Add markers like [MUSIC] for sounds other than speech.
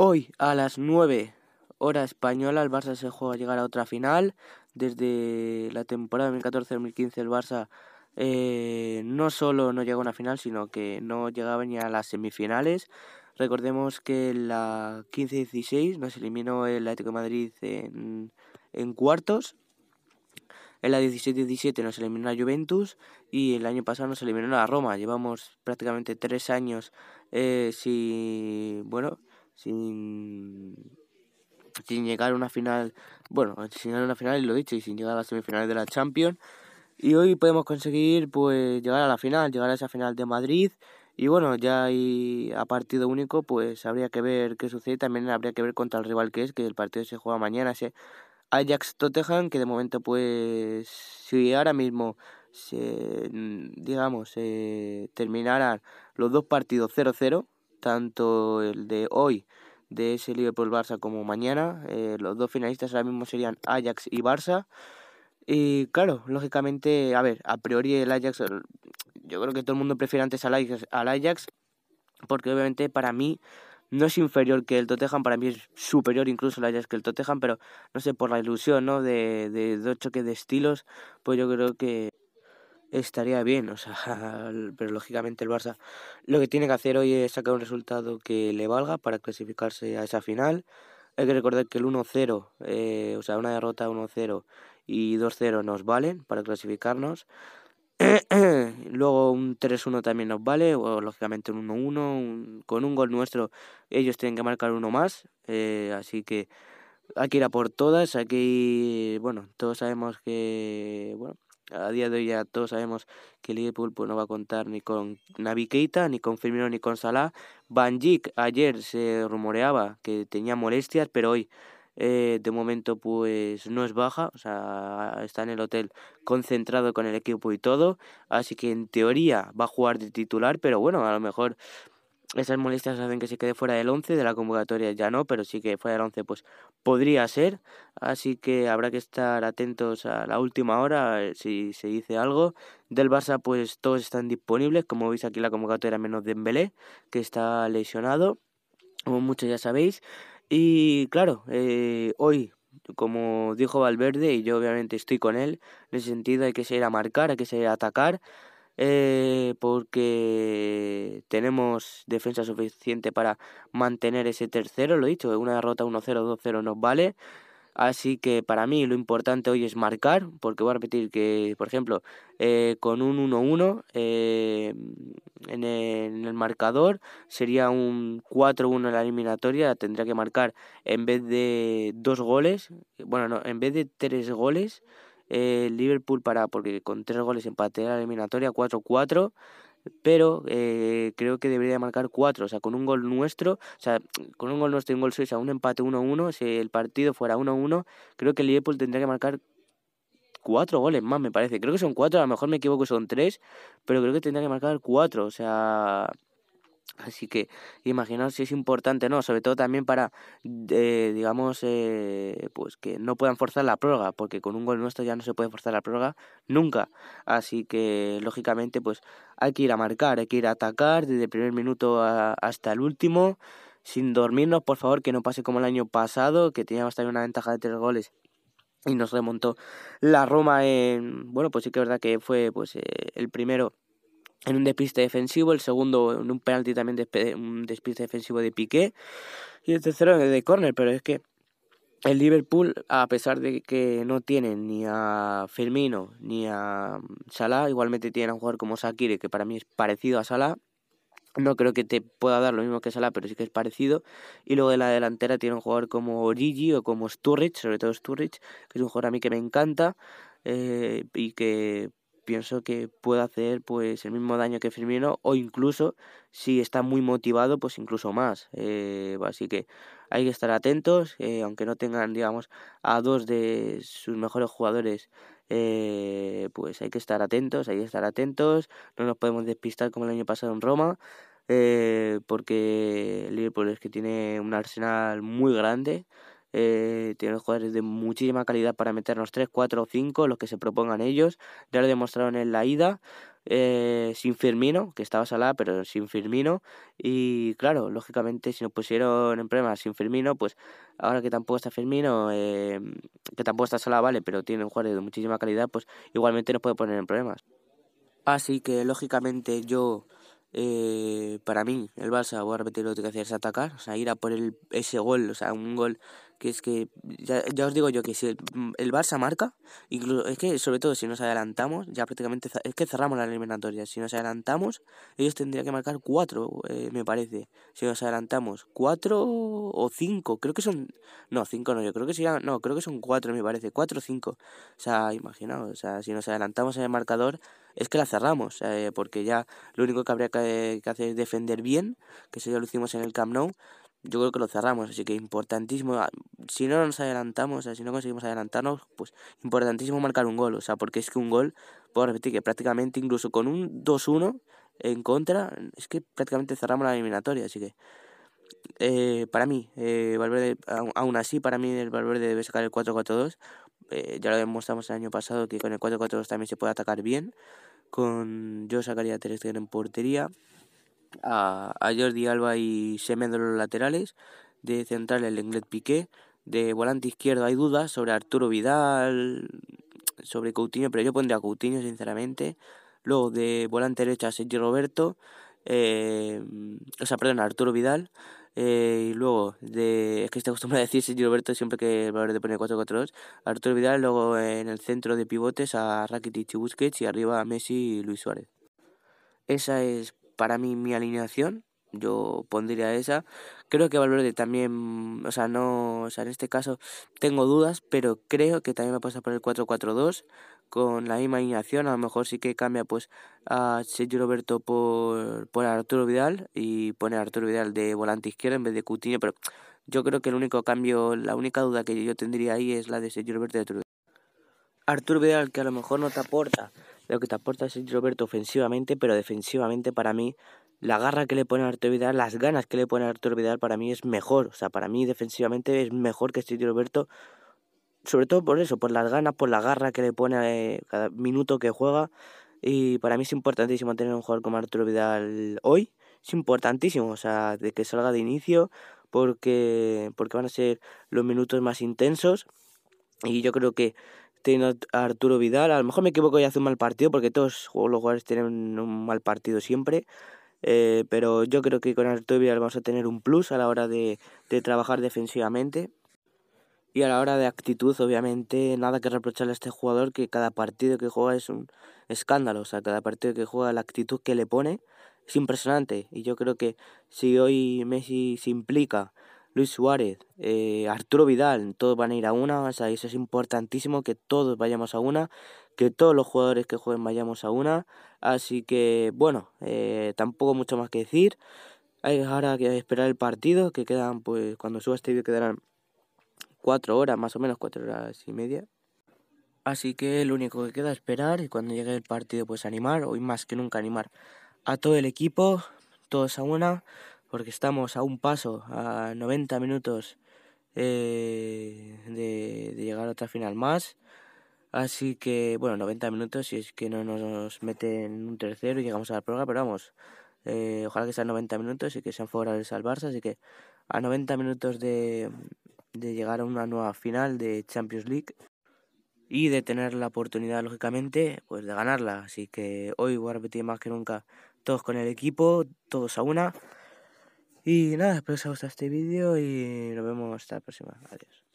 Hoy a las 9 hora española el Barça se juega a llegar a otra final. Desde la temporada 2014-2015 el Barça eh, no solo no llegó a una final, sino que no llegaba ni a las semifinales. Recordemos que en la 15-16 nos eliminó el Atlético de Madrid en, cuartos. En la 16-17 nos eliminó la Juventus y el año pasado nos eliminó la Roma. Llevamos prácticamente tres años eh, sin, bueno, sin sin llegar a una final, bueno, sin llegar a una final, lo dicho, y sin llegar a las semifinales de la Champions. Y hoy podemos conseguir pues llegar a la final, llegar a esa final de Madrid. Y bueno, ya hay a partido único, pues habría que ver qué sucede. También habría que ver contra el rival que es, que el partido se juega mañana, ese Ajax Tottenham, que de momento pues si ahora mismo se digamos se terminaran los dos partidos 0-0 tanto el de hoy, de ese Liverpool-Barça, como mañana. Eh, los dos finalistas ahora mismo serían Ajax y Barça. Y claro, lógicamente, a ver, a priori el Ajax, yo creo que todo el mundo prefiere antes al Ajax, porque obviamente para mí no es inferior que el Tottenham, para mí es superior incluso el Ajax que el Tottenham, pero no sé, por la ilusión, ¿no? De, de, de dos choques de estilos, pues yo creo que estaría bien, o sea, [LAUGHS] pero lógicamente el Barça lo que tiene que hacer hoy es sacar un resultado que le valga para clasificarse a esa final. Hay que recordar que el 1-0, eh, o sea, una derrota 1-0 y 2-0 nos valen para clasificarnos. [CLEARS THROAT] Luego un 3-1 también nos vale, o lógicamente un 1-1. Con un gol nuestro, ellos tienen que marcar uno más. Eh, así que hay que ir a por todas. Aquí, bueno, todos sabemos que, bueno, a día de hoy ya todos sabemos que Liverpool pues, no va a contar ni con Navi ni con Firmino, ni con Salah. Van Dijk ayer se rumoreaba que tenía molestias, pero hoy eh, de momento pues no es baja, o sea, está en el hotel concentrado con el equipo y todo, así que en teoría va a jugar de titular, pero bueno, a lo mejor esas molestias hacen que se quede fuera del 11, de la convocatoria ya no, pero sí que fuera del 11 pues podría ser, así que habrá que estar atentos a la última hora eh, si se dice algo. Del Barça pues todos están disponibles, como veis aquí la convocatoria menos Dembélé, que está lesionado, como muchos ya sabéis. Y claro, eh, hoy como dijo Valverde, y yo obviamente estoy con él, en ese sentido hay que seguir a marcar, hay que seguir a atacar, eh, porque tenemos defensa suficiente para mantener ese tercero, lo he dicho, una derrota 1-0, 2-0 nos vale. Así que para mí lo importante hoy es marcar, porque voy a repetir que, por ejemplo, eh, con un 1-1 eh, e, en, el marcador sería un 4-1 en la eliminatoria, tendría que marcar en vez de dos goles, bueno, no, en vez de tres goles, eh, Liverpool para, porque con tres goles empatea la eliminatoria 4-4 pero eh, creo que debería marcar 4, o sea, con un gol nuestro, o sea, [CLEARS THROAT] con un gol nuestro y un gol sea, un empate 1-1, si el partido fuera 1-1, creo que el Liverpool tendría que marcar 4 goles más, me parece. Creo que son 4, a lo mejor me equivoco, son 3, pero creo que tendría que marcar 4, o sea, Así que imaginaos si es importante, ¿no? Sobre todo también para, eh, digamos, eh, pues que no puedan forzar la prórroga, porque con un gol nuestro ya no se puede forzar la prórroga nunca. Así que, lógicamente, pues hay que ir a marcar, hay que ir a atacar desde el primer minuto hasta el último, sin dormirnos, por favor, que no pase como el año pasado, que teníamos también una ventaja de tres goles y nos remontó la Roma en, bueno, pues sí que es verdad que fue pues eh, el primero en un despiste defensivo, el segundo en un penalti también un despiste defensivo de Piqué y el tercero de córner, pero es que el Liverpool, a pesar de que no tienen ni a Firmino ni a Salah, igualmente tienen a un jugador como Sakire, que para mí es parecido a Salah. No creo que te pueda dar lo mismo que Salah, pero sí que es parecido. Y luego de la delantera tiene un jugador como Origi o como Sturridge, sobre todo Sturridge, que es un jugador a mí que me encanta eh, y que pienso que puede hacer pues el mismo daño que Firmino o incluso si está muy motivado pues incluso más eh, así que hay que estar atentos eh, aunque no tengan digamos a dos de sus mejores jugadores eh, pues hay que estar atentos hay que estar atentos no nos podemos despistar como el año pasado en Roma porque Liverpool es que tiene un arsenal muy grande eh, tienen jugadores de muchísima calidad para meternos 3, 4 o 5, los que se propongan ellos. Ya lo demostraron en la ida, eh, sin Firmino, que estaba salada, pero sin Firmino. Y claro, lógicamente, si nos pusieron en problemas sin Firmino, pues ahora que tampoco está Firmino, eh, que tampoco está salada, vale, pero tienen jugadores de muchísima calidad, pues igualmente nos puede poner en problemas. Así que lógicamente yo para mí, el Barça, voy a repetir lo que tengo que hacer es atacar, o sea, ir a por el, ese gol, o sea, un gol que es que, ya, os digo yo, que si el, mm, Barça marca, es que sobre todo si nos adelantamos, ya prácticamente es que cerramos la eliminatoria, si nos adelantamos, ellos tendrían que marcar cuatro, eh, me parece, si nos adelantamos, cuatro o cinco, creo que son, no, cinco no, yo creo que serían, no, creo que son cuatro, me parece, cuatro o cinco, o sea, imaginaos, o sea, si nos adelantamos en el marcador, es que la cerramos, eh, porque ya lo único que habría que, que hacer es defender bien, que eso ya lo hicimos en el Camp Nou, yo creo que lo cerramos, así que importantísimo, ah, si no nos adelantamos, o sea, si no conseguimos adelantarnos, pues importantísimo marcar un gol, o sea, porque es que un gol, puedo repetir que prácticamente incluso con un 2-1 en contra, es que prácticamente cerramos la eliminatoria, así que eh, para mí, eh, Valverde, aún así, para mí el Valverde debe sacar el 4-4-2, eh, ya lo demostramos el año pasado que con el 4-4-2 también se puede atacar bien, con yo sacaría a Ter en portería, a, Jordi Alba y Semedo los laterales, de central el Englet Piqué, de volante izquierdo hay dudas sobre Arturo Vidal, sobre Coutinho, pero yo pondría a Coutinho sinceramente. Luego de volante derecha Sergio Roberto, eh, o sea, perdón, Arturo Vidal. Eh, y luego de, es que estoy acostumbrado a decir Sergio Roberto siempre que de poner 4-4-2, Arturo Vidal, luego en el centro de pivotes a Rakitic y Busquets y arriba a Messi y Luis Suárez. Esa es para mí mi alineación. Yo pondría esa. Creo que Valverde también, o sea, no, en este caso tengo dudas, pero creo que también me pasa por el 4-4-2 con la misma alineación. A lo mejor sí que cambia pues a Sergio Roberto por, por Arturo Vidal y pone Arturo Vidal de volante izquierdo en vez de Coutinho, pero yo creo que el único cambio, la única duda que yo tendría ahí es la de Sergio Roberto de Arturo. Arturo Vidal que a lo mejor no te aporta lo que te aporta es Roberto ofensivamente, pero defensivamente para mí, la garra que le pone a Arturo Vidal, las ganas que le pone a Arturo Vidal para mí es mejor. O sea, para mí defensivamente es mejor que Sergio Roberto, sobre todo por eso, por las ganas, por la garra que le pone eh, cada minuto que juega. Y para mí es importantísimo tener un jugador como Arturo Vidal hoy. Es importantísimo, o sea, de que salga de inicio, porque, porque van a ser los minutos más intensos. Y yo creo que Arturo Vidal. A lo mejor me equivoco y hace un mal partido, porque todos los jugadores tienen un mal partido siempre. Eh, pero yo creo que con Arturo Vidal vamos a tener un plus a la hora de, de trabajar defensivamente. Y a la hora de actitud, obviamente, nada que reprocharle a este jugador, que cada partido que juega es un escándalo. O sea, cada partido que juega, la actitud que le pone es impresionante. Y yo creo que si hoy Messi se implica Luis Suárez, eh, Arturo Vidal, todos van a ir a una, o eso es importantísimo que todos vayamos a una, que todos los jugadores que jueguen vayamos a una, así que bueno, eh, tampoco mucho más que decir, hay ahora que esperar el partido, que quedan, pues cuando suba este vídeo quedarán cuatro horas, más o menos cuatro horas y media. Así que lo único que queda es esperar y cuando llegue el partido pues animar, hoy más que nunca animar a todo el equipo, todos a una, porque estamos a un paso, a 90 minutos eh, de, llegar a otra final más. Así que, bueno, 90 minutos si es que no nos meten un tercero y llegamos a la prueba. pero vamos, eh, ojalá que sean 90 minutos y que sean favorables al Barça, así que a 90 minutos de, de llegar a una nueva final de Champions League y de tener la oportunidad, lógicamente, pues de ganarla. Así que hoy voy a más que nunca, todos con el equipo, todos a una. Y nada, espero que os haya gustado este vídeo y nos vemos hasta la próxima. Adiós.